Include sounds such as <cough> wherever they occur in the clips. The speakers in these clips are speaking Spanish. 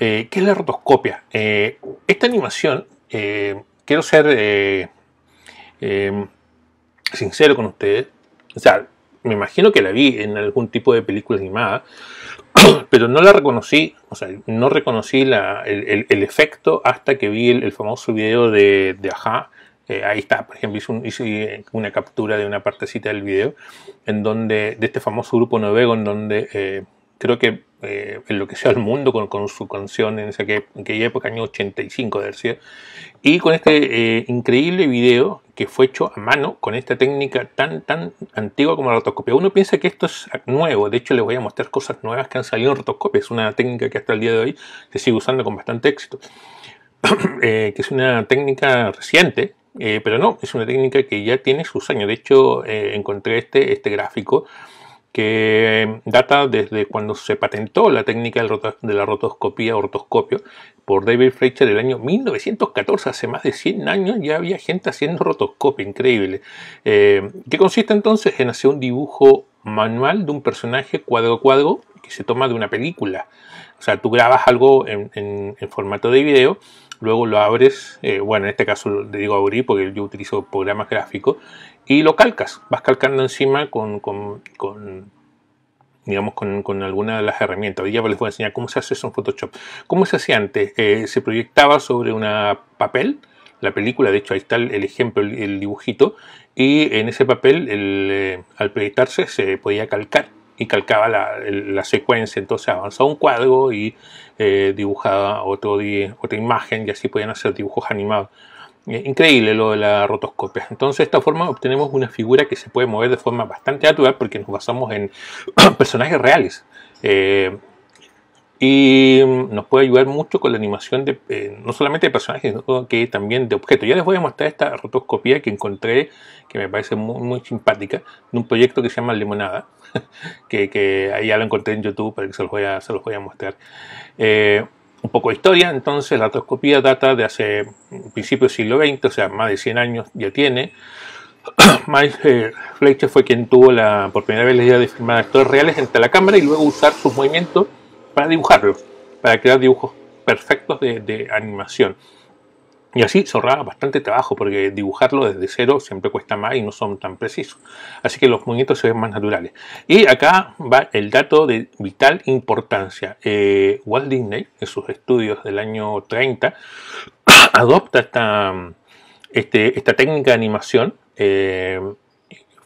Eh, ¿Qué es la rotoscopia? Eh, esta animación, eh, quiero ser sincero con ustedes, o sea, me imagino que la vi en algún tipo de película animada, <clears throat> pero no la reconocí, o sea, no reconocí el, efecto hasta que vi el, famoso video de, Ajá. ahí está, por ejemplo, hice, una captura de una partecita del video en donde, de este famoso grupo noruego en donde creo que eh, enloqueció al mundo con, su canción en, esa que, en aquella época, año 85 y con este eh, increíble video que fue hecho a mano con esta técnica tan, tan antigua como la rotoscopia. Uno piensa que esto es nuevo, de hecho les voy a mostrar cosas nuevas que han salido en rotoscopia, es una técnica que hasta el día de hoy se sigue usando con bastante éxito, <clears throat> eh, que es una técnica reciente, eh, pero no, es una técnica que ya tiene sus años. De hecho, encontré este, este gráfico que data desde cuando se patentó la técnica de la rotoscopía o ortoscopio por David en el año 1914, hace más de 100 años ya había gente haciendo rotoscopio, increíble, eh, que consiste entonces en hacer un dibujo manual de un personaje cuadro a cuadro que se toma de una película. O sea, tú grabas algo en formato de video luego lo abres, eh, bueno, en este caso le digo abrir porque yo utilizo programas gráficos, y lo calcas, vas calcando encima con, digamos, con, alguna de las herramientas. Hoy ya les voy a enseñar cómo se hace eso en Photoshop. ¿Cómo se hacía antes? Eh, se proyectaba sobre un papel, la película, de hecho ahí está el, ejemplo, el, dibujito, y en ese papel, eh, al proyectarse, se podía calcar y calcaba la, la secuencia, entonces avanzaba un cuadro y eh, dibujada otro otra imagen y así podían hacer dibujos animados. Eh, increíble lo de la rotoscopia. Entonces de esta forma obtenemos una figura que se puede mover de forma bastante natural porque nos basamos en <clears throat> personajes reales. Eh, y mm, nos puede ayudar mucho con la animación de eh, no solamente de personajes, sino que también de objetos. Ya les voy a mostrar esta rotoscopía que encontré, que me parece muy, muy simpática, de un proyecto que se llama Limonada, <laughs> que, que ahí ya lo encontré en YouTube, para que se los voy a, se los voy a mostrar. Eh, un poco de historia, entonces la rotoscopía data de hace mm, principios del siglo XX, o sea, más de 100 años ya tiene. <clears throat> Miles eh, fue quien tuvo la, por primera vez la idea de filmar actores reales entre la cámara y luego usar sus movimientos para dibujarlo, para crear dibujos perfectos de, animación. Y así se ahorraba bastante trabajo, porque dibujarlo desde cero siempre cuesta más y no son tan precisos. Así que los movimientos se ven más naturales. Y acá va el dato de vital importancia. Eh, Walt Disney, en sus estudios del año 30, <clears throat> adopta esta, este, esta técnica de animación. Eh,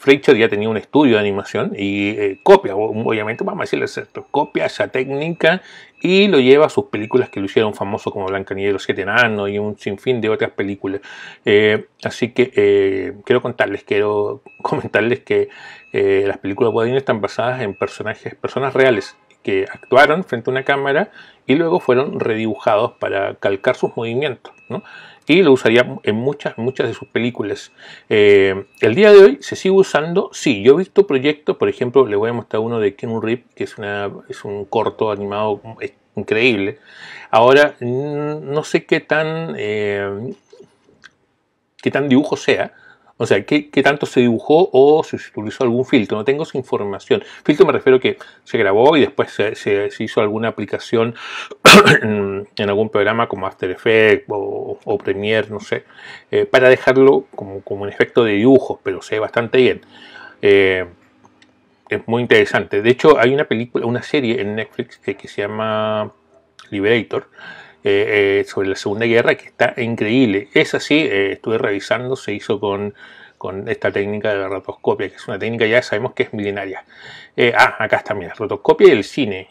Freicher ya tenía un estudio de animación y eh, copia, obviamente, vamos a decirle esto, copia esa técnica y lo lleva a sus películas que lo hicieron famoso como Blancanieves y los Siete Enanos y un sinfín de otras películas. Eh, así que eh, quiero contarles, quiero <laughs> comentarles que las películas de Disney están basadas en personajes, personas reales que actuaron frente a una cámara y luego fueron redibujados para calcar sus movimientos. ¿no? y lo usaría en muchas, muchas de sus películas. Eh, el día de hoy se sigue usando, sí, yo he visto proyectos, por ejemplo, le voy a mostrar uno de Ken Rip, que es, una, es un corto animado increíble. Ahora, no sé qué tan, eh, qué tan dibujo sea, o sea, ¿qué, tanto se dibujó o se utilizó algún filtro? No tengo esa información. Filtro me refiero a que se grabó y después se, hizo alguna aplicación <clears throat> en, algún programa como After Effects o, Premiere, no sé, eh, para dejarlo como, un efecto de dibujos, pero se ve bastante bien. Eh, es muy interesante. De hecho, hay una película, una serie en Netflix que se llama Liberator, eh, eh, sobre la Segunda Guerra que está increíble. Esa sí, eh, estuve revisando, se hizo con, esta técnica de la rotoscopia, que es una técnica ya sabemos que es milenaria. ah, acá está, mira, rotoscopia del cine.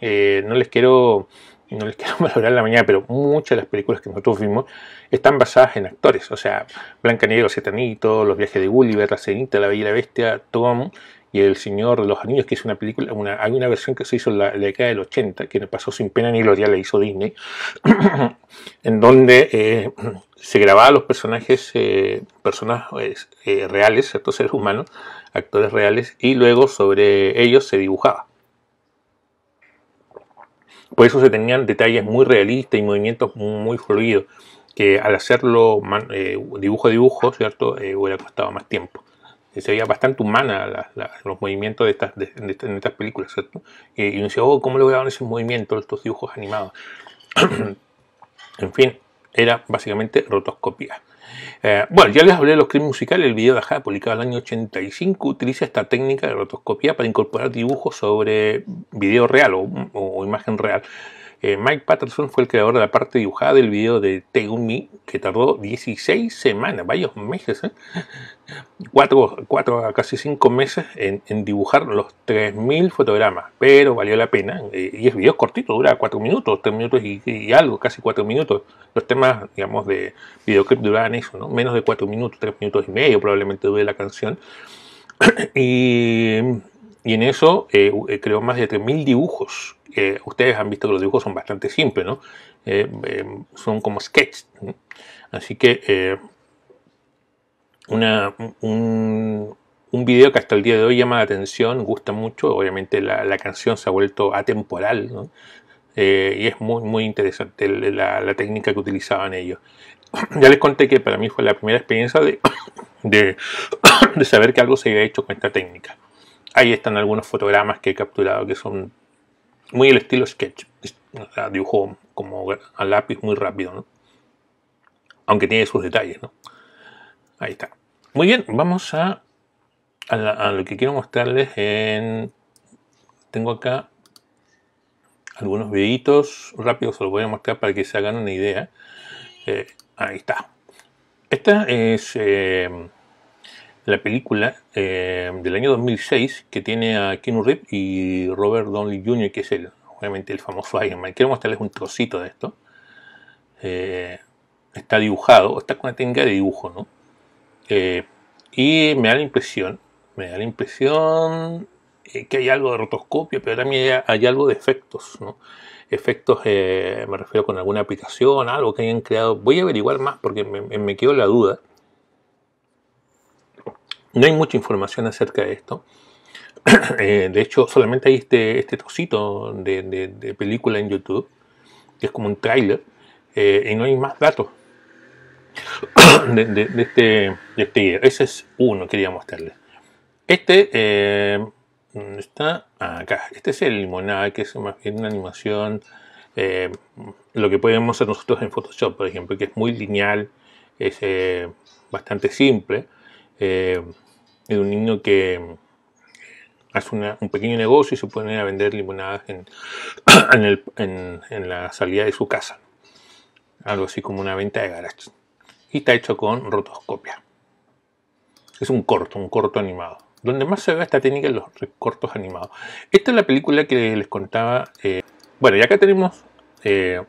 no les quiero... No les <laughs> quiero valorar la mañana, pero muchas de las películas que nosotros vimos están basadas en actores. O sea, Blanca Negra, Setanito, Los viajes de Gulliver, La Cenita, La Bella y la Bestia, Tom, y El Señor de los Anillos, que es una película, hay una versión que se hizo en la, década del 80, que no pasó sin pena ni gloria, la hizo Disney, <clears throat> en donde eh, <clears throat> se grababa los personajes, eh, personas eh, reales, seres humanos, actores reales, y luego sobre ellos se dibujaba. Por eso se tenían detalles muy realistas y movimientos muy fluidos, que al hacerlo eh, dibujo a dibujo, ¿cierto?, hubiera costado más tiempo se veía bastante humana los movimientos de estas, estas películas, ¿cierto? Y, uno decía, oh, ¿cómo lograron esos movimientos, estos dibujos animados? <clears throat> en fin, era básicamente rotoscopía. Eh, bueno, ya les hablé de los crímenes musicales. El video de Ajá, publicado en el año 85, utiliza esta técnica de rotoscopía para incorporar dibujos sobre video real o imagen real. Eh, Mike Patterson fue el creador de la parte dibujada del video de Take Me, que tardó 16 semanas, varios meses, ¿eh? casi 5 meses en, dibujar los 3.000 fotogramas, pero valió la pena. Eh, y es video cortito, dura 4 minutos, 3 minutos y, algo, casi 4 minutos. Los temas, digamos, de videoclip duraban eso, ¿no? menos de 4 minutos, 3 minutos y medio probablemente dure la canción. <clears throat> y y en eso eh, eh, creo más de 3.000 dibujos. Eh, ustedes han visto que los dibujos son bastante simples, ¿no? Em, son como sketch. Así que un, video que hasta el día de hoy llama la atención, gusta mucho. Obviamente la, canción se ha vuelto atemporal ¿no? y es muy, muy interesante la, la, técnica que utilizaban ellos. <clears throat> Ya les conté que para mí fue la primera experiencia de, <coughs> de, <coughs> de saber que algo se había hecho con esta técnica. Ahí están algunos fotogramas que he capturado que son muy el estilo sketch. dibujo como a lápiz muy rápido, ¿no? Aunque tiene sus detalles, ¿no? Ahí está. Muy bien, vamos a, a, lo que quiero mostrarles en... Tengo acá algunos videitos rápidos, se los voy a mostrar para que se hagan una idea. Eh, ahí está. Esta es... Eh, la película eh, del año 2006 que tiene a Keanu Reeves y Robert Downey Jr., que es el, obviamente el famoso Iron Man. Quiero mostrarles un trocito de esto. Eh, está dibujado, está con una técnica de dibujo, ¿no? Eh, y me da la impresión, me da la impresión que hay algo de rotoscopio, pero también hay, algo de efectos, ¿no? Efectos, me refiero con alguna aplicación, algo que hayan creado. Voy a averiguar más porque me, me quedó la duda no hay mucha información acerca de esto. <clears throat> Eh, de hecho, solamente hay este, este trocito de, película en YouTube, que es como un tráiler, eh, y no hay más datos <clears throat> de, este, de video. Este Ese es uno que quería mostrarles. Este eh, está acá. Este es el limonada, que es más bien una animación. lo que podemos hacer nosotros en Photoshop, por ejemplo, que es muy lineal, es bastante simple de un niño que mm, hace un pequeño negocio y se pone a vender limonadas <clears throat> en, la salida de su casa. Algo así como una venta de garage. Y está hecho con rotoscopia. Es un corto, un corto animado. Donde más se ve esta técnica en los cortos animados. Esta es la película que les contaba. Eh, bueno, y acá tenemos eh,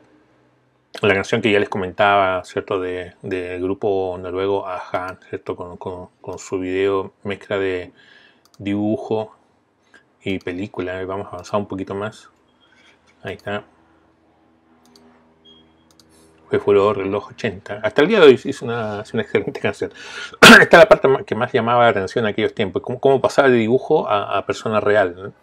la canción que ya les comentaba, ¿cierto? Del grupo noruego Aja, ¿cierto? Con, su video mezcla de dibujo y película. Vamos a avanzar un poquito más. Ahí está. Fue Furor, reloj 80. Hasta el día de hoy es una, excelente canción. <clears throat> Esta es la parte que más llamaba la atención en aquellos tiempos. Cómo, cómo pasaba de dibujo a, a persona real. ¿no?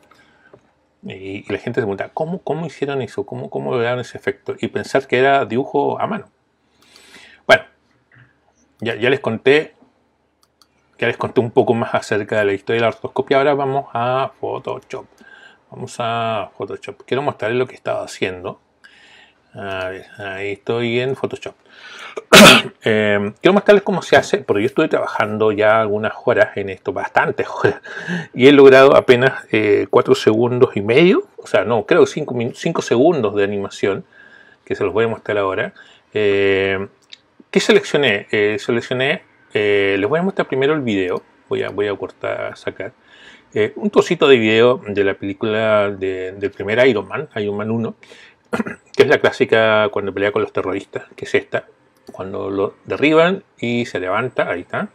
Y, la gente se pregunta, ¿cómo, ¿cómo hicieron eso? ¿Cómo, ¿Cómo lograron ese efecto? Y pensar que era dibujo a mano. Bueno, ya, les conté ya les conté un poco más acerca de la historia de la ortoscopia. Ahora vamos a Photoshop. Vamos a Photoshop. Quiero mostrarles lo que estaba haciendo ahí estoy en Photoshop. quiero mostrarles cómo se hace, porque yo estuve trabajando ya algunas horas en esto, bastantes horas, <laughs> y he logrado apenas 4 eh, segundos y medio, o sea, no, creo 5 segundos de animación, que se los voy a mostrar ahora. Eh, ¿Qué seleccioné? Eh, seleccioné, eh, les voy a mostrar primero el video, voy a, voy a cortar, sacar. un trocito de video de la película de, del primer Iron Man, Iron Man 1. <clears throat> que es la clásica cuando pelea con los terroristas, que es esta. Cuando lo derriban y se levanta, ahí está.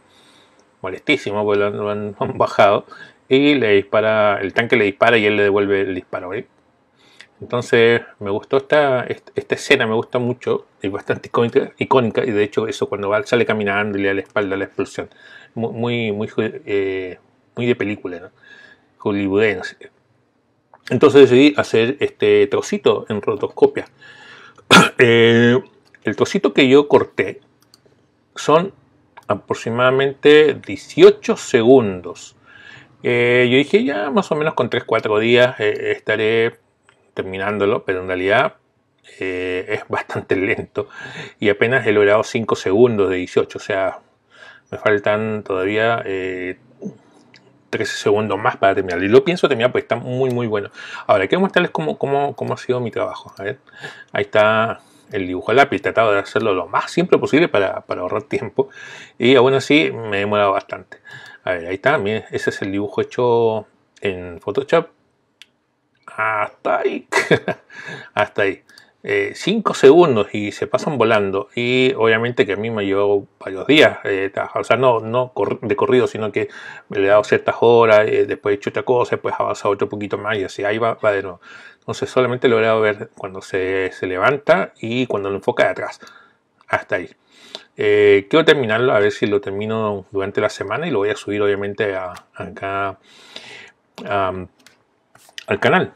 Molestísimo, porque lo han, <laughs> bajado. Y le dispara, el tanque le dispara y él le devuelve el disparo. ¿eh? Entonces me gustó esta, esta, escena, me gusta mucho, es bastante icónica, y de hecho eso cuando va, sale caminando y le da la espalda a la explosión, muy, muy, muy, eh, muy de película, ¿no? hollywoodense. Entonces decidí hacer este trocito en rotoscopia. <clears throat> Eh, el trocito que yo corté son aproximadamente 18 segundos. Eh, yo dije, ya más o menos con 3-4 días eh, estaré terminándolo, pero en realidad es bastante <laughs> lento y apenas he logrado 5 segundos de 18, o sea, me faltan todavía 13 segundos más para terminar. Y lo pienso terminar porque está muy, muy bueno. Ahora, quiero mostrarles cómo, cómo, ha sido mi trabajo. ahí está el dibujo al lápiz. tratado de hacerlo lo más simple posible para, para ahorrar tiempo. Y aún así me he demorado bastante. A ver, ahí está. Miren, ese es el dibujo hecho en Photoshop. Hasta ahí. <laughs> Hasta ahí. 5 eh, segundos y se pasan volando. Y obviamente que a mí me llevó varios días eh, o sea, no, no de corrido, sino que me le he dado ciertas horas, eh, después he hecho otra cosa, después he avanzado otro poquito más y así, ahí va, de nuevo. Entonces solamente lo he logrado ver cuando se, levanta y cuando lo enfoca de atrás. Hasta ahí. quiero terminarlo, a ver si lo termino durante la semana y lo voy a subir obviamente a, acá al canal.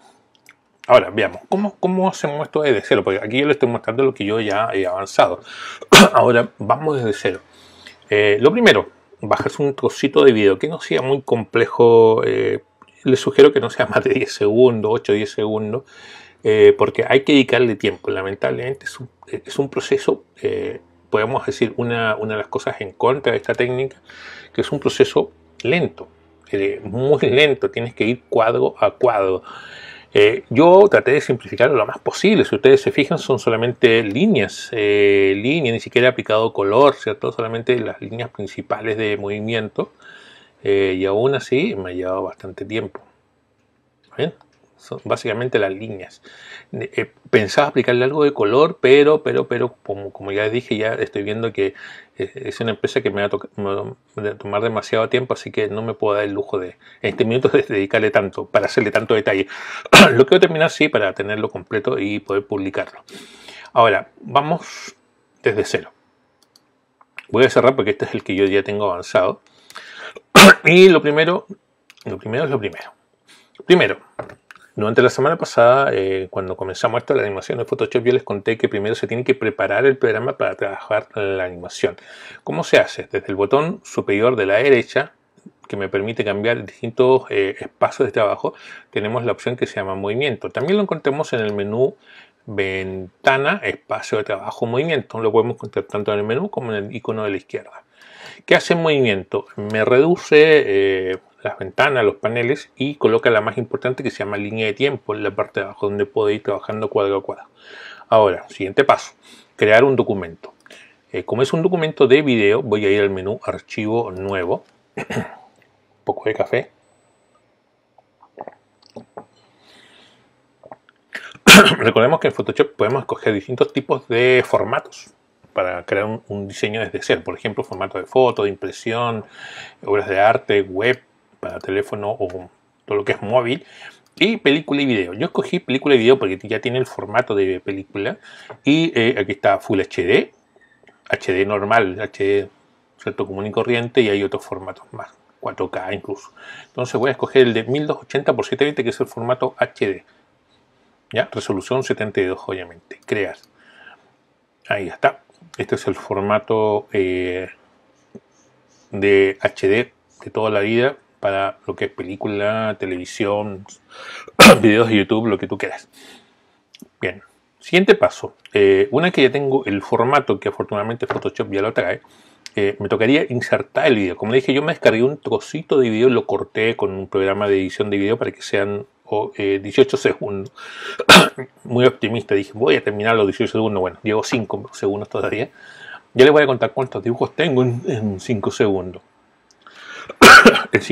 Ahora, veamos, ¿cómo, cómo hacemos esto desde cero? Porque aquí yo le estoy mostrando lo que yo ya he avanzado. <clears throat> Ahora, vamos desde cero. Eh, lo primero, bajas un trocito de video que no sea muy complejo. Eh, le les sugiero que no sea <laughs> más de 10 segundos, 8 10 segundos, eh, porque hay que dedicarle tiempo. Lamentablemente es un, proceso, podemos decir, una, de las cosas en contra de esta técnica, que es un proceso lento, muy lento, tienes que ir cuadro a cuadro. Eh, yo traté de simplificarlo lo más posible. Si ustedes se fijan, son solamente líneas, eh, ni siquiera he aplicado color, ¿cierto? Solamente las líneas principales de movimiento. Eh, y aún así me ha llevado bastante tiempo son básicamente las líneas. Eh, eh, pensaba aplicarle algo de color, pero, pero, pero, como, como ya dije, ya estoy viendo que eh, es una empresa que me va, a tomar demasiado tiempo, así que no me puedo dar el lujo de en este minuto de dedicarle tanto, para hacerle tanto detalle. <clears throat> lo quiero terminar sí para tenerlo completo y poder publicarlo. Ahora, vamos desde cero. Voy a cerrar porque este es el que yo ya tengo avanzado. <clears throat> y lo primero, lo primero es lo primero. Primero, durante la semana pasada, eh, cuando comenzamos esto, la animación de Photoshop, yo les conté que primero se tiene que preparar el programa para trabajar la animación. ¿Cómo se hace? Desde el botón superior de la derecha, que me permite cambiar distintos eh, espacios de trabajo, tenemos la opción que se llama movimiento. También lo encontramos en el menú ventana, espacio de trabajo, movimiento. Lo podemos encontrar tanto en el menú como en el icono de la izquierda. ¿Qué hace movimiento? Me reduce, eh, las ventanas, los paneles y coloca la más importante que se llama línea de tiempo en la parte de abajo donde puedo ir trabajando cuadro a cuadro. Ahora, siguiente paso, crear un documento. Eh, como es un documento de video, voy a ir al menú archivo nuevo, un <clears throat> poco de café. <clears throat> Recordemos que en Photoshop podemos escoger distintos tipos de formatos para crear un, un diseño desde cero. Por ejemplo, formato de foto, de impresión, obras de arte, web, para teléfono o todo lo que es móvil. Y película y video. Yo escogí película y video porque ya tiene el formato de película. Y eh, aquí está Full HD, HD normal, HD ¿cierto? común y corriente. Y hay otros formatos más, 4K incluso. Entonces voy a escoger el de 1280x720 que es el formato HD. ¿Ya? Resolución 72, obviamente. Creas. Ahí está. Este es el formato eh, de HD de toda la vida para lo que es película, televisión, <clears throat> videos de YouTube, lo que tú quieras. Bien, siguiente paso. Eh, una una que ya tengo el formato que afortunadamente Photoshop ya lo trae, eh, me tocaría insertar el video. Como dije, yo me descargué un trocito de video, y lo corté con un programa de edición de video para que sean 18 eh, segundos. <clears throat> Muy optimista, dije, voy a terminar los 18 segundos. Bueno, llevo 5 segundos todavía. Ya les voy a contar cuántos dibujos tengo en 5 segundos. <clears throat> El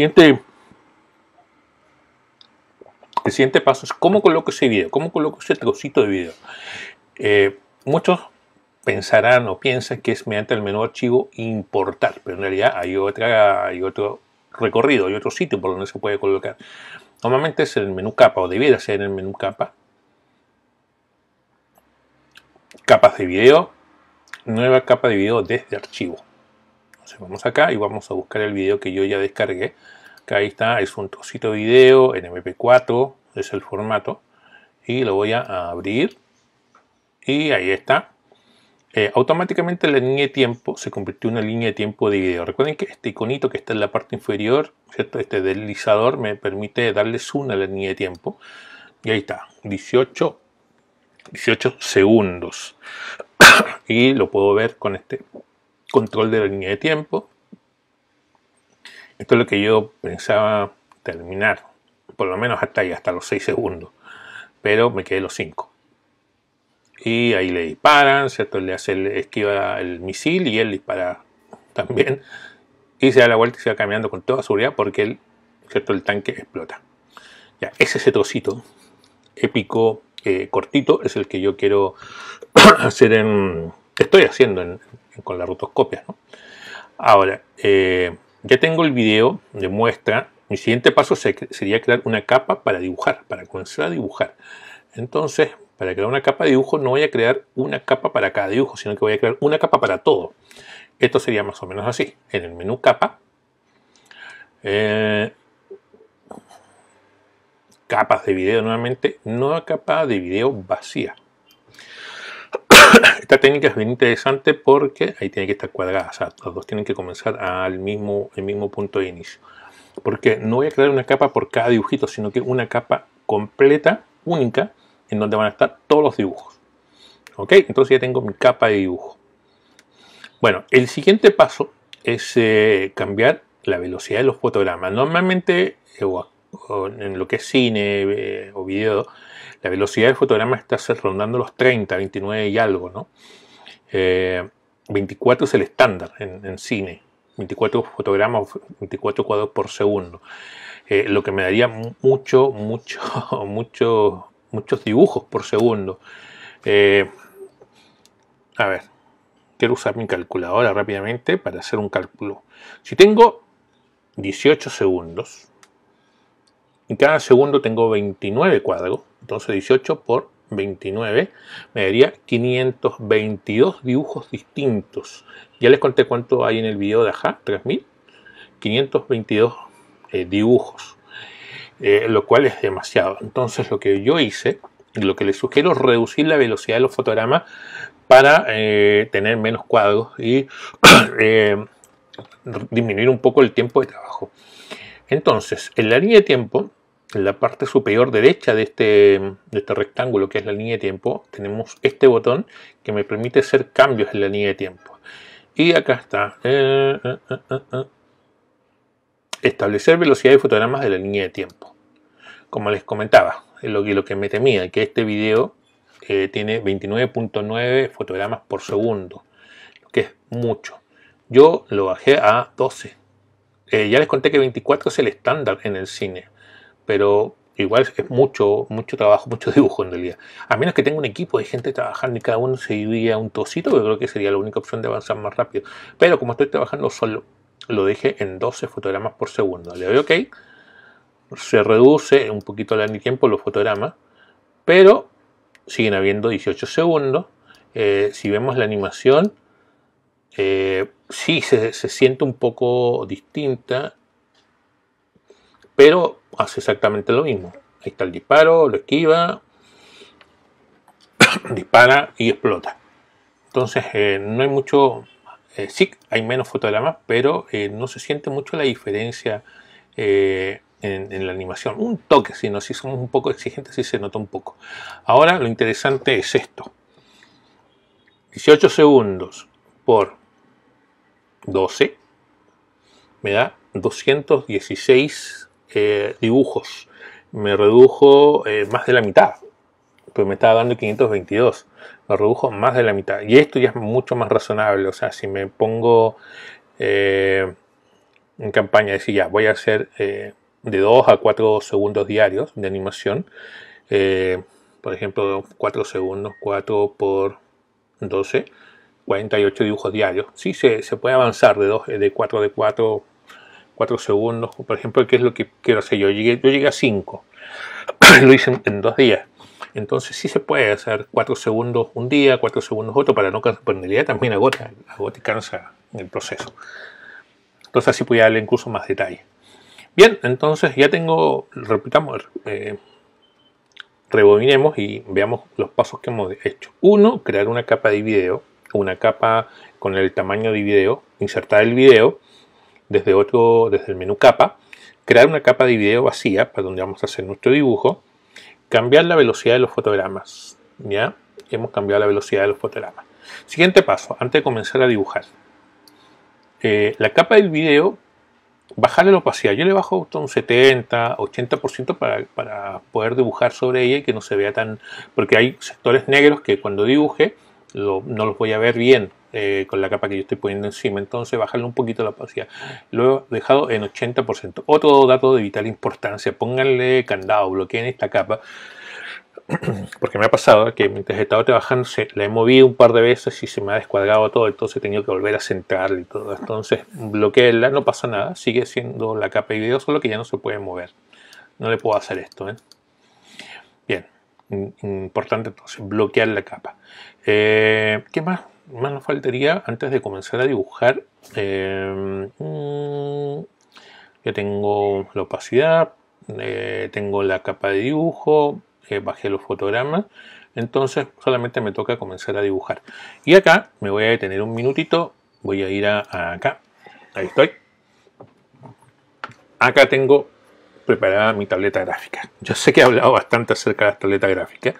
siguiente, paso es cómo coloco ese video, cómo coloco ese trocito de video. Eh, muchos pensarán o piensan que es mediante el menú archivo importar, pero en realidad hay, otra, hay otro recorrido, hay otro sitio por donde se puede colocar. Normalmente es en el menú capa o debiera ser en el menú capa. Capas de video, nueva capa de video desde archivo. Entonces vamos acá y vamos a buscar el video que yo ya descargué. Acá ahí está, es un trocito de video en MP4, es el formato. Y lo voy a abrir. Y ahí está. Eh, automáticamente la línea de tiempo se convirtió en una línea de tiempo de video. Recuerden que este iconito que está en la parte inferior, este deslizador, me permite darle zoom a la línea de tiempo. Y ahí está, 18, 18 segundos. <coughs> y lo puedo ver con este control de la línea de tiempo. Esto es lo que yo pensaba terminar, por lo menos hasta ahí, hasta los 6 segundos, pero me quedé los 5. Y ahí le disparan, ¿cierto? Le hace, esquiva el misil y él dispara <laughs> también. Y se da la vuelta y se va caminando con toda seguridad porque el, ¿cierto? el tanque explota. Ya, es ese trocito épico, eh, cortito, es el que yo quiero <clears throat> hacer en. Estoy haciendo en, con la rotoscopia. Ahora, eh, ya tengo el video de muestra. Mi siguiente paso sería crear una capa para dibujar, para comenzar a dibujar. Entonces, para crear una capa de dibujo no voy a crear una capa para cada dibujo, sino que voy a crear una capa para todo. Esto sería más o menos así. En el menú capa, eh, capas de video nuevamente, nueva capa de video vacía. Esta técnica es bien interesante porque ahí tiene que estar cuadrada, o sea, los dos tienen que comenzar al mismo, el mismo punto de inicio. Porque no voy a crear una capa por cada dibujito, sino que una capa completa, única, en donde van a estar todos los dibujos. ¿Ok? Entonces ya tengo mi capa de dibujo. Bueno, el siguiente paso es eh, cambiar la velocidad de los fotogramas. Normalmente, eh, en lo que es cine eh, o video, la velocidad del fotograma está rondando los 30, 29 y algo, ¿no? 24 eh, es el estándar en, cine, 24 fotogramas, 24 cuadros por segundo, eh, lo que me daría mucho, mucho, <laughs> mucho, muchos dibujos por segundo. Eh, a ver, quiero usar mi calculadora rápidamente para hacer un cálculo. Si tengo 18 segundos, en cada segundo tengo 29 cuadros, entonces 18 por 29 me daría 522 dibujos distintos. Ya les conté cuánto hay en el video de Aja, 3.522 522 dibujos, eh, lo cual es demasiado. Entonces lo que yo hice, lo que les sugiero es reducir la velocidad de los fotogramas para eh, tener menos cuadros y <clears throat> eh, disminuir un poco el tiempo de trabajo. Entonces, en la línea de tiempo, en la parte superior derecha este, de este, rectángulo, que es la línea de tiempo, tenemos este botón que me permite hacer cambios en la línea de tiempo. Y acá está. Eh, eh, eh, establecer velocidad de fotogramas de la línea de tiempo. Como les comentaba, lo que, lo que me temía, que este video tiene 29.9 fotogramas por segundo, lo que es mucho. Yo lo bajé a 12. ya les conté que 24 es el estándar en el cine pero igual es mucho, mucho trabajo, <laughs> mucho dibujo en el día A menos que tenga un equipo de gente trabajando y cada uno se dividía un tocito. yo creo que sería la única opción de avanzar más rápido. Pero como estoy trabajando solo, lo dejé en 12 fotogramas por segundo. Le doy OK. Se reduce un poquito el tiempo los fotogramas, pero siguen habiendo 18 segundos. Eh, si vemos la animación, eh, sí se, se siente un poco distinta, pero hace exactamente lo mismo. Ahí está el disparo, lo esquiva, <coughs> dispara y explota. Entonces eh, no hay mucho, eh, sí hay menos fotogramas, pero eh, no se siente mucho la diferencia en, la animación. Un toque, sino si somos un poco exigentes, sí se nota un poco. Ahora lo interesante es esto. 18 segundos por 12 me da 216 eh, dibujos. Me redujo eh, más de la mitad. pero me estaba dando 522. Me redujo más de la mitad. Y esto ya es mucho más razonable. O sea, si me pongo eh, en campaña, decir ya, voy a hacer de 2 a 4 segundos diarios de animación. por ejemplo, 4 segundos, 4 por 12, 48 dibujos diarios. si se, se puede avanzar de, 2, de 4 de 4 4 segundos, por ejemplo, ¿qué es lo que quiero hacer yo. Llegué, yo llegué a 5, <clears throat> lo hice en, 2 días. Entonces sí se puede hacer 4 segundos un día, 4 segundos otro, para no cansar, pero en realidad también agota, agota y cansa el proceso. Entonces así voy a darle incluso más detalle. Bien, entonces ya tengo, repitamos, eh, rebobinemos y veamos los pasos que hemos hecho. Uno, crear una capa de video, una capa con el tamaño de video, insertar el video desde, otro, desde el menú capa, crear una capa de video vacía para donde vamos a hacer nuestro dibujo, cambiar la velocidad de los fotogramas. Ya hemos cambiado la velocidad de los fotogramas. Siguiente paso, antes de comenzar a dibujar. Eh, la capa del video, bajarle la opacidad. Yo le bajo un 70, 80% para, para poder dibujar sobre ella y que no se vea tan... Porque hay sectores negros que cuando dibuje no los voy a ver bien. Eh, con la capa que yo estoy poniendo encima. Entonces bajarle un poquito la opacidad. Lo he dejado en 80%. Otro dato de vital importancia. Pónganle candado, bloqueen esta capa. <clears throat> Porque me ha pasado que mientras he estado trabajando se, la he movido un par de veces y se me ha descuadrado todo, entonces he tenido que volver a centrarla y todo. Entonces bloquearla, no pasa nada, sigue siendo la capa y video, solo que ya no se puede mover. No le puedo hacer esto. ¿eh? Bien, importante entonces bloquear la capa. Eh, ¿Qué más? más nos faltaría antes de comenzar a dibujar. Eh, mm, tengo la opacidad, eh, tengo la capa de dibujo, eh, bajé los fotogramas. Entonces solamente me toca comenzar a dibujar. Y acá me voy a detener un minutito. Voy a ir a acá. Ahí estoy. Acá tengo preparada mi tableta gráfica. Yo sé que he hablado bastante acerca de la tableta gráfica.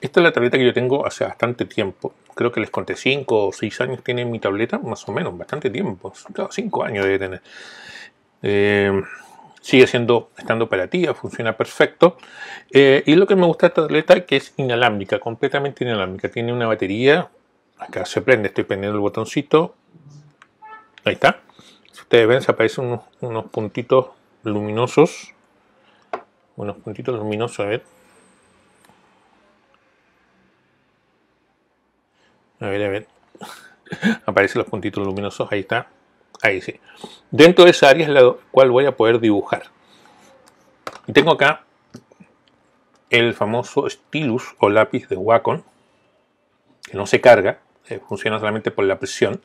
Esta es la tableta que yo tengo hace bastante tiempo. Creo que les conté 5 o 6 años tiene mi tableta, más o menos, bastante tiempo. 5 años debe tener. Eh, sigue siendo, estando operativa, funciona perfecto. Eh, y lo que me gusta de esta tableta es que es inalámbrica, completamente inalámbrica. Tiene una batería. Acá se prende, estoy prendiendo el botoncito. Ahí está. Si ustedes ven, se aparecen unos puntitos luminosos unos puntitos luminosos, a ver. A ver, a ver. <laughs> Aparecen los puntitos luminosos, ahí está. Ahí sí. Dentro de esa área es la cual voy a poder dibujar. Y tengo acá el famoso stylus o lápiz de Wacom, que no se carga, eh, funciona solamente por la presión.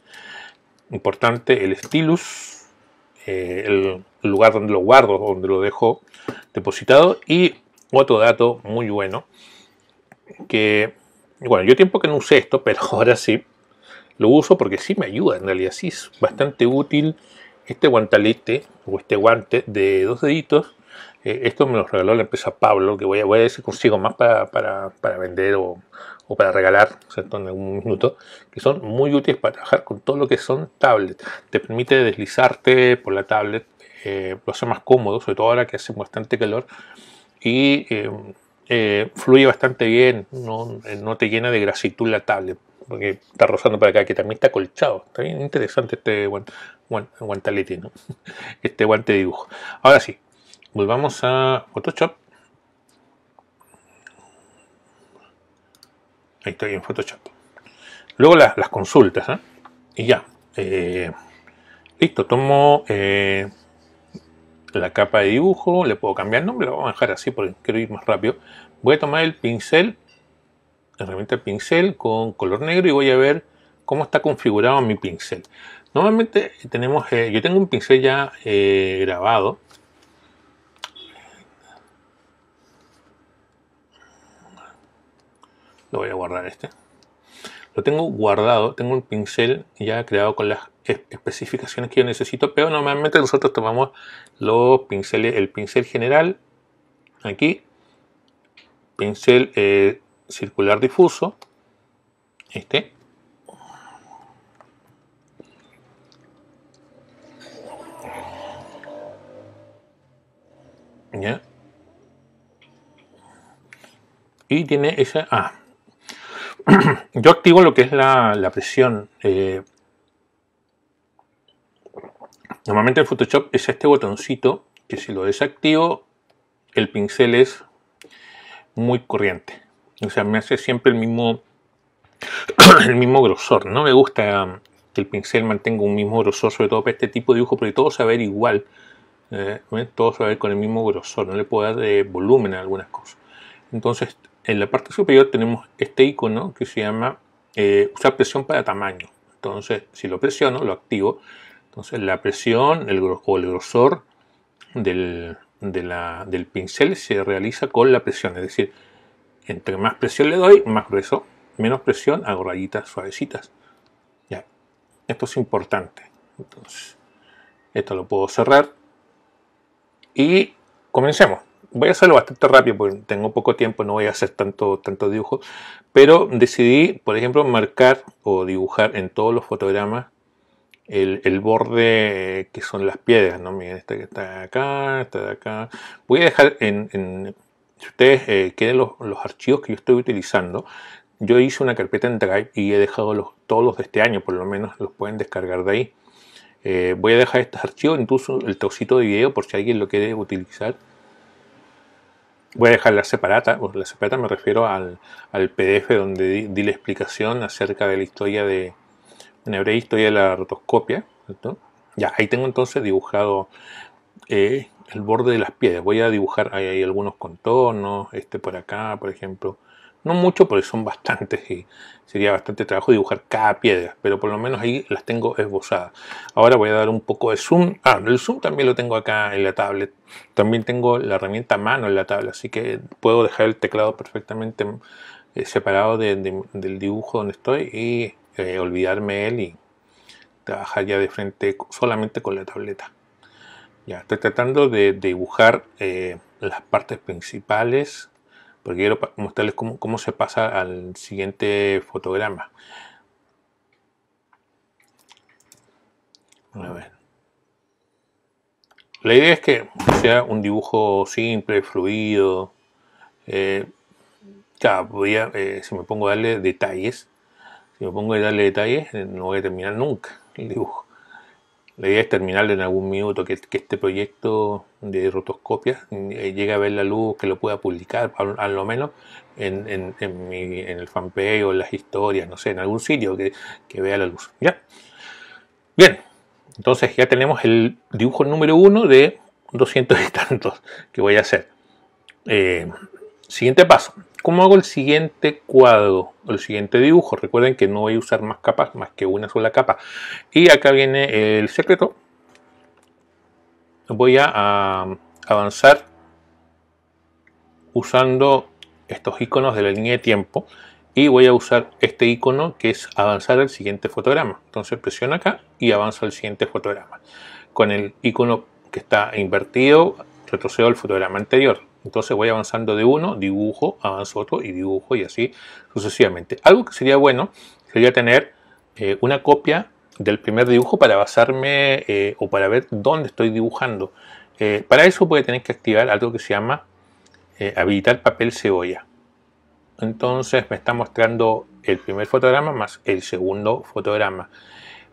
Importante el stylus, eh, el lugar donde lo guardo, donde lo dejo depositado. Y otro dato muy bueno, que, bueno, yo tiempo que no usé esto, pero <laughs> ahora sí lo uso porque sí me ayuda, en realidad sí es bastante útil este guantalete o este guante de dos deditos. Eh, esto me lo regaló la empresa Pablo, que voy a, voy a ver si consigo más para, vender o, para regalar, En algún minuto, que son muy útiles para trabajar con todo lo que son tablets. Te permite deslizarte por la tablet eh, lo hace más cómodo, sobre todo ahora que hace bastante calor y eh, eh, fluye bastante bien, no, te llena de grasitud la tablet, porque está rozando para acá, que también está colchado. Está bien interesante este guante, guantalete, <laughs> este guante de dibujo. Ahora sí, volvamos a Photoshop. Ahí estoy en Photoshop. Luego las consultas, Y ya. listo, tomo la capa de dibujo, le puedo cambiar nombre, lo voy a dejar así porque quiero ir más rápido. Voy a tomar el pincel, realmente herramienta pincel con color negro y voy a ver cómo está configurado mi pincel. Normalmente tenemos, eh, yo tengo un pincel ya eh, grabado. Lo voy a guardar este. Lo tengo guardado, tengo un pincel ya creado con las especificaciones que yo necesito, pero normalmente nosotros tomamos los pinceles, el pincel general, aquí, pincel eh, circular difuso, este, ¿Ya? Y tiene esa... Ah, <clears throat> yo activo lo que es la, presión. Eh, normalmente en Photoshop es este botoncito que si lo desactivo, el pincel es muy corriente. O sea, me hace siempre el mismo, <clears throat> el mismo grosor. No me gusta que el pincel mantenga un mismo grosor, sobre todo para este tipo de dibujo, porque todo se va a ver igual. Eh, ¿eh? todo se va a ver con el mismo grosor. No le puedo dar de volumen a algunas cosas. Entonces en la parte superior tenemos este icono que se llama eh, usar presión para tamaño. Entonces, si lo presiono, lo activo. Entonces, la presión el o el grosor del, pincel se realiza con la presión. Es decir, entre más presión le doy, más grueso. Menos presión, hago rayitas suavecitas. Ya. Esto es importante. Entonces, esto lo puedo cerrar. Y comencemos voy a hacerlo bastante rápido porque tengo poco tiempo, no voy a hacer tanto, tanto dibujo, pero decidí, por ejemplo, marcar o dibujar en todos los fotogramas el, borde que son las piedras, ¿no? Miren, esta que está acá, esta de acá. Voy a dejar en, si ustedes eh, quieren los, archivos que yo estoy utilizando, yo hice una carpeta en Drive y he dejado los, todos los de este año, por lo menos los pueden descargar de ahí. Eh, voy a dejar estos archivos, incluso el trocito de video por si alguien lo quiere utilizar voy a dejar la separata, o la separata me refiero al, PDF donde di, la explicación acerca de la historia de, historia de la rotoscopia. Ya, ahí tengo entonces dibujado eh, el borde de las piedras. Voy a dibujar ahí algunos contornos, este por acá, por ejemplo, no mucho porque son bastantes y sería bastante trabajo dibujar cada piedra, pero por lo menos ahí las tengo esbozadas. Ahora voy a dar un poco de zoom. Ah, el zoom también lo tengo acá en la tablet. También tengo la herramienta mano en la tablet, así que puedo dejar el teclado perfectamente eh, separado del dibujo donde estoy y eh, olvidarme él y trabajar ya de frente solamente con la tableta. Ya, estoy tratando de dibujar eh, las partes principales porque quiero mostrarles cómo, cómo se pasa al siguiente fotograma. La idea es que sea un dibujo simple, fluido. Eh, eh, si me pongo a darle detalles, si me pongo a darle detalles, eh, no voy a terminar nunca el dibujo. La idea es terminarle en algún minuto, que, este proyecto de rotoscopia eh, llegue a ver la luz, que lo pueda publicar, a lo menos en, el fanpage o en las historias, no sé, en algún sitio que, vea la luz. Bien, entonces ya tenemos el dibujo número uno de 200 y tantos que voy a hacer. Eh, siguiente paso, ¿Cómo hago el siguiente cuadro? El siguiente dibujo. Recuerden que no voy a usar más capas, más que una sola capa. Y acá viene el secreto. Voy a, avanzar usando estos iconos de la línea de tiempo. Y voy a usar este icono que es avanzar al siguiente fotograma. Entonces presiono acá y avanzo al siguiente fotograma. Con el icono que está invertido, retrocedo al fotograma anterior. Entonces voy avanzando de uno, dibujo, avanzo otro y dibujo y así sucesivamente. Algo que sería bueno sería tener eh, una copia del primer dibujo para basarme eh, o para ver dónde estoy dibujando. Eh, para eso voy a tener que activar algo que se llama habilitar papel cebolla. Entonces me está mostrando el primer fotograma más el segundo fotograma.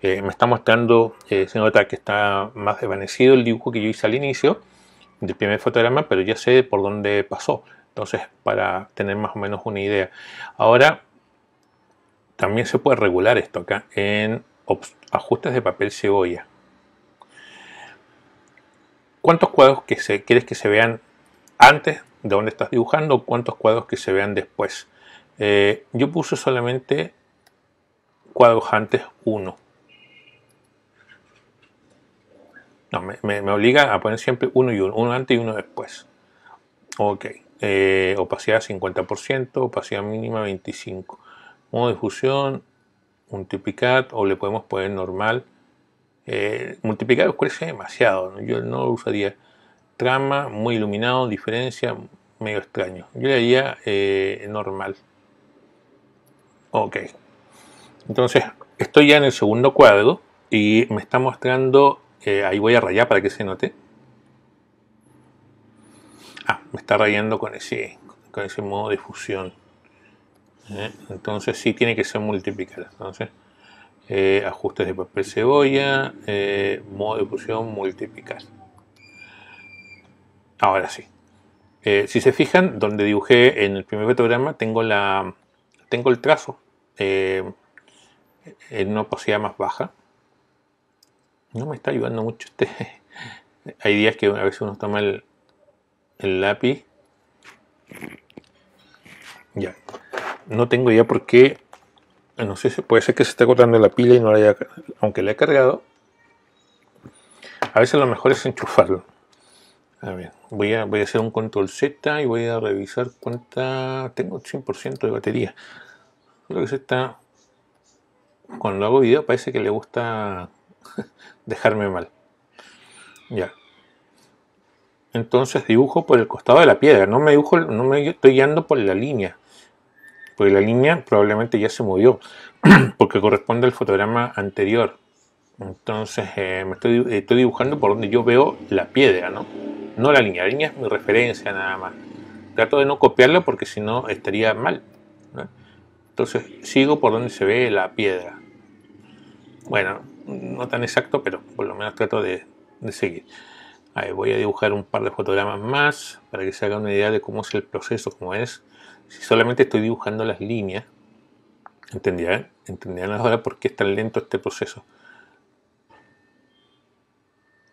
me está mostrando, se nota que está más desvanecido el dibujo que yo hice al inicio del primer fotograma, pero ya sé por dónde pasó. Entonces, para tener más o menos una idea. Ahora, también se puede regular esto acá en ajustes de papel cebolla. ¿Cuántos cuadros que se, quieres que se vean antes de donde estás dibujando? ¿Cuántos cuadros que se vean después? Eh, yo puse solamente cuadros antes 1. No, me, obliga a poner siempre uno y uno, uno antes y uno después. Ok. Eh, opacidad 50%, opacidad mínima 25%. Modo de difusión, multiplicar o le podemos poner normal. Eh, multiplicar oscurece demasiado, yo no lo usaría. Trama, muy iluminado, diferencia, medio extraño. Yo le haría eh, normal. Ok. Entonces, estoy ya en el segundo cuadro y me está mostrando ahí voy a rayar para que se note. Ah, me está rayando con ese, con ese modo de fusión. Eh, entonces sí tiene que ser multiplicar. Entonces, eh, ajustes de papel cebolla, eh, modo de fusión, multiplicar. Ahora sí. si se fijan, donde dibujé en el primer fotograma, tengo, la, tengo el trazo en una opacidad más baja no me está ayudando mucho este. <laughs> Hay días que a veces uno toma el, el lápiz. Ya. No tengo idea por qué. No sé, si puede ser que se está cortando la pila y no la haya. Aunque la he cargado. A veces lo mejor es enchufarlo. A ver, voy a, voy a hacer un control Z y voy a revisar cuánta. Tengo 100% de batería. Creo que se está. Cuando hago video parece que le gusta dejarme mal. Ya. Entonces dibujo por el costado de la piedra, no me dibujo, no me estoy guiando por la línea. Porque la línea probablemente ya se movió, <clears throat> porque corresponde al fotograma anterior. Entonces eh, me estoy, dibujando por donde yo veo la piedra, ¿no? No la línea, la línea es mi referencia nada más. Trato de no copiarla porque si no estaría mal. Entonces sigo por donde se ve la piedra. Bueno, no tan exacto, pero por lo menos trato de, seguir. voy a dibujar un par de fotogramas más para que se haga una idea de cómo es el proceso, cómo es. Si solamente estoy dibujando las líneas, ¿entendían? ¿Entendían ahora por qué es tan lento este proceso?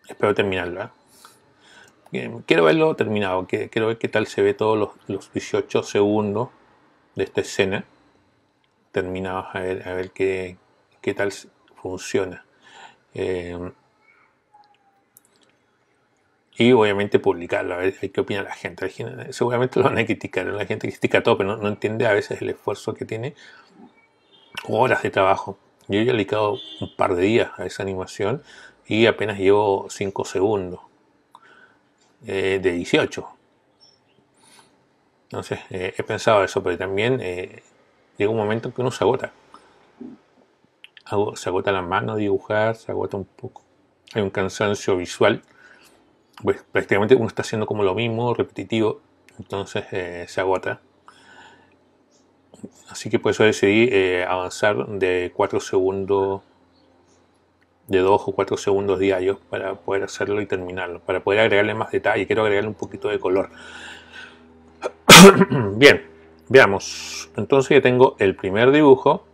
Espero terminarlo. ¿eh? quiero verlo terminado, quiero ver qué tal se ve todos los, 18 segundos de esta escena terminados, a ver, a ver qué, qué tal funciona. Em, y obviamente publicarlo, a ver qué opina la gente. Seguramente lo van a criticar, la gente critica todo, pero no, entiende a veces el esfuerzo que tiene, horas de trabajo. Yo ya he dedicado un par de días a esa animación y apenas llevo 5 segundos eh, de 18. Entonces eh, he pensado eso, pero también eh, llega un momento en que uno se agota se agota la mano dibujar, se agota un poco. Hay un cansancio visual. Pues prácticamente uno está haciendo como lo mismo, repetitivo, entonces eh, se agota. Así que por eso decidí eh, avanzar de 4 segundos, de 2 o 4 segundos diarios para poder hacerlo y terminarlo, para poder agregarle más detalle. Quiero agregarle un poquito de color. <coughs> Bien, veamos. Entonces ya tengo el primer dibujo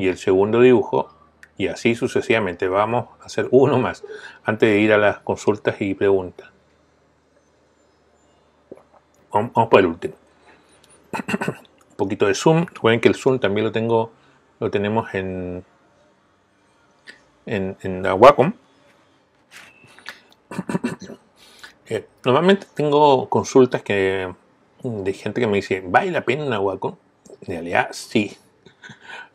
y el segundo dibujo y así sucesivamente. Vamos a hacer uno más antes de ir a las consultas y preguntas. Vamos, por el último. Un poquito de zoom. Recuerden que el zoom también lo tengo, lo tenemos en en, en eh, normalmente tengo consultas que de gente que me dice, ¿vale la pena en Wacom? En realidad sí,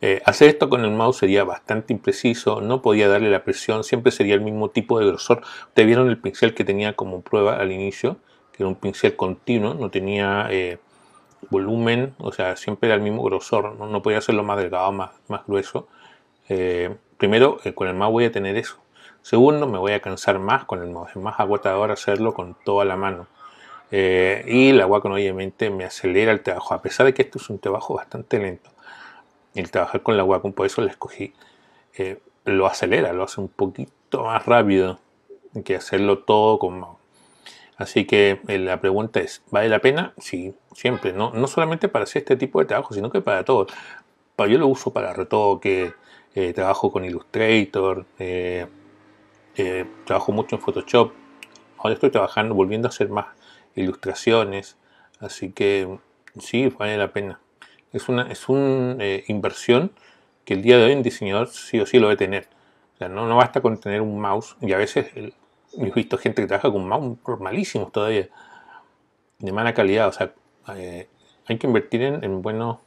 eh, hacer esto con el mouse sería bastante impreciso, no podía darle la presión, siempre sería el mismo tipo de grosor. Ustedes vieron el pincel que tenía como prueba al inicio, que era un pincel continuo, no tenía eh, volumen, o sea, siempre era el mismo grosor, no, podía hacerlo más delgado, más, grueso. Eh, primero, con el mouse voy a tener eso. Segundo, me voy a cansar más con el mouse, es más agotador hacerlo con toda la mano. y la Wacom obviamente me acelera el trabajo, a pesar de que esto es un trabajo bastante lento el trabajar con la Wacom, por eso la escogí, eh, lo acelera, lo hace un poquito más rápido que hacerlo todo con Así que eh, la pregunta es, ¿vale la pena? Sí, siempre, ¿no? No solamente para hacer este tipo de trabajo, sino que para todo. Yo lo uso para retoque, eh, trabajo con Illustrator, trabajo mucho en Photoshop. Ahora estoy trabajando, volviendo a hacer más ilustraciones. Así que sí, vale la pena es una es un, eh, inversión que el día de hoy un diseñador sí o sí lo debe tener. O sea, no, no basta con tener un mouse, y a veces he visto gente que trabaja con mouse malísimos todavía, de mala calidad, o sea, eh, hay que invertir en, buenos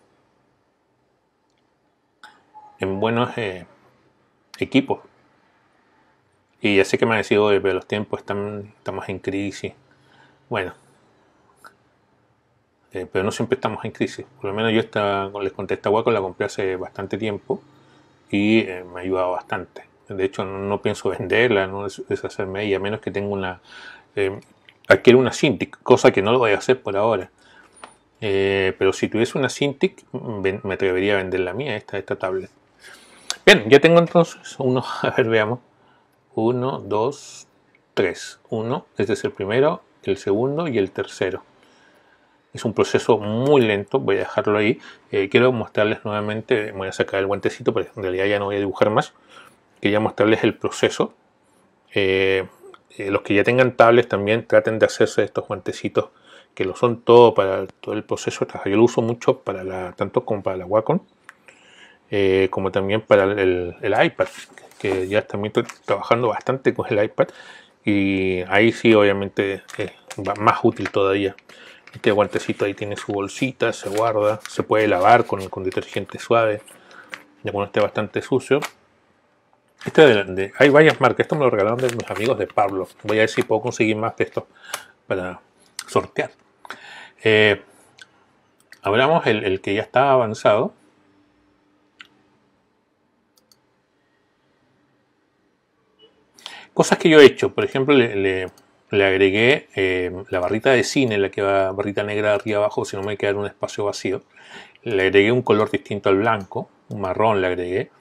en buenos eh, equipos. Y ya sé que me han decidido, pero los tiempos están, estamos en crisis. Bueno, eh, pero no siempre estamos en crisis. Por lo menos yo esta, les conté esta Waco, la compré hace bastante tiempo y eh, me ha ayudado bastante. De hecho, no, pienso <laughs> venderla, no deshacerme ella. a menos que tenga una. Eh, una Cintiq, cosa que no lo voy a hacer por ahora. pero si tuviese una Cintiq, me atrevería a vender la mía, esta, esta tablet. Bien, ya tengo entonces uno, <laughs> a ver, veamos. Uno, dos, tres. Uno, este es el primero, el segundo y el tercero. Es un proceso muy lento, voy a dejarlo ahí. Eh, quiero mostrarles nuevamente, voy a sacar el guantecito, pero en realidad ya no voy a dibujar más. Quería mostrarles el proceso. Eh, eh, los que ya tengan tablets también traten de hacerse estos guantecitos que lo son todo para todo el proceso Yo lo uso mucho para tanto como para la Wacom, como también para el, el, iPad, que ya también estoy trabajando bastante con el iPad y ahí sí obviamente es más útil todavía este guantecito ahí tiene su bolsita, se guarda, se puede lavar con, con detergente suave, ya cuando esté bastante sucio. Este de, hay varias marcas, esto me lo regalaron de mis amigos de Pablo. Voy a ver si puedo conseguir más de estos para sortear. Eh, hablamos el, que ya está avanzado. Cosas que yo he hecho, por ejemplo, le le agregué eh, la barrita de cine, la que va barrita negra arriba abajo, si no me queda un espacio vacío. Le agregué un color distinto al blanco, un marrón le agregué.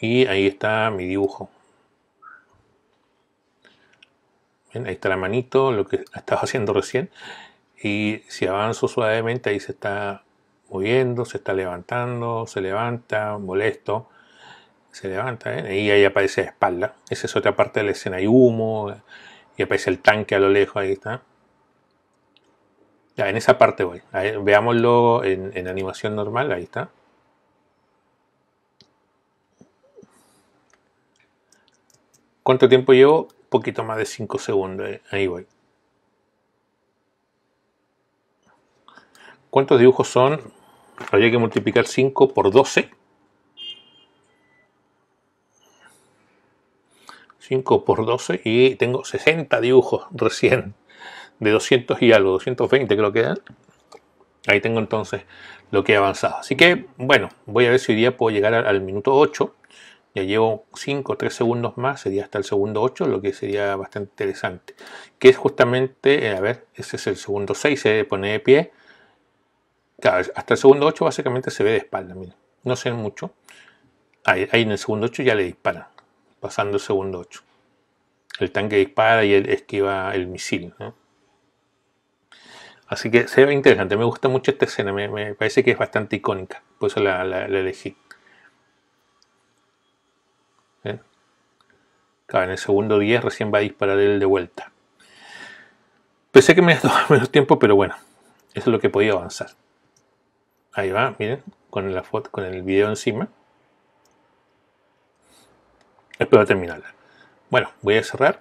Y ahí está mi dibujo. ahí está la manito, lo que estaba <laughs> haciendo recién. Y si avanzo suavemente, ahí se está moviendo, se está levantando, se levanta, molesto se levanta ¿eh? y ahí aparece la espalda. Esa es otra parte de la escena. Hay humo, y aparece el tanque a lo lejos, ahí está. Ya, en esa parte voy. veámoslo en, animación normal, ahí está. ¿Cuánto tiempo llevo? Un Poquito más de 5 segundos. Eh, ahí voy. ¿Cuántos dibujos son? Habría que multiplicar 5 por 12. 5 por 12 y tengo 60 dibujos <laughs> recién de 200 y algo, 220 creo que eran. Ahí tengo entonces lo que he avanzado. Así que bueno, voy a ver si hoy día puedo llegar al, minuto 8. Ya llevo 5 o 3 segundos más, sería hasta el segundo 8, lo que sería bastante interesante. Que es justamente, eh, a ver, ese es el segundo 6, se pone de pie. hasta el segundo 8 básicamente se ve de espalda, Mira, No sé mucho. Ahí, ahí en el segundo 8 ya le disparan pasando el segundo 8. El tanque dispara y esquiva el misil. Así que se ve interesante. Me gusta mucho esta escena. Me, parece que es bastante icónica. Por eso la, elegí. en el segundo 10 recién va a disparar él de vuelta. Pensé que me tomar <laughs> menos tiempo, pero bueno. Eso es lo que podía avanzar. Ahí va, miren. Con, la foto, con el video encima. Espero terminarla. Bueno, voy a cerrar.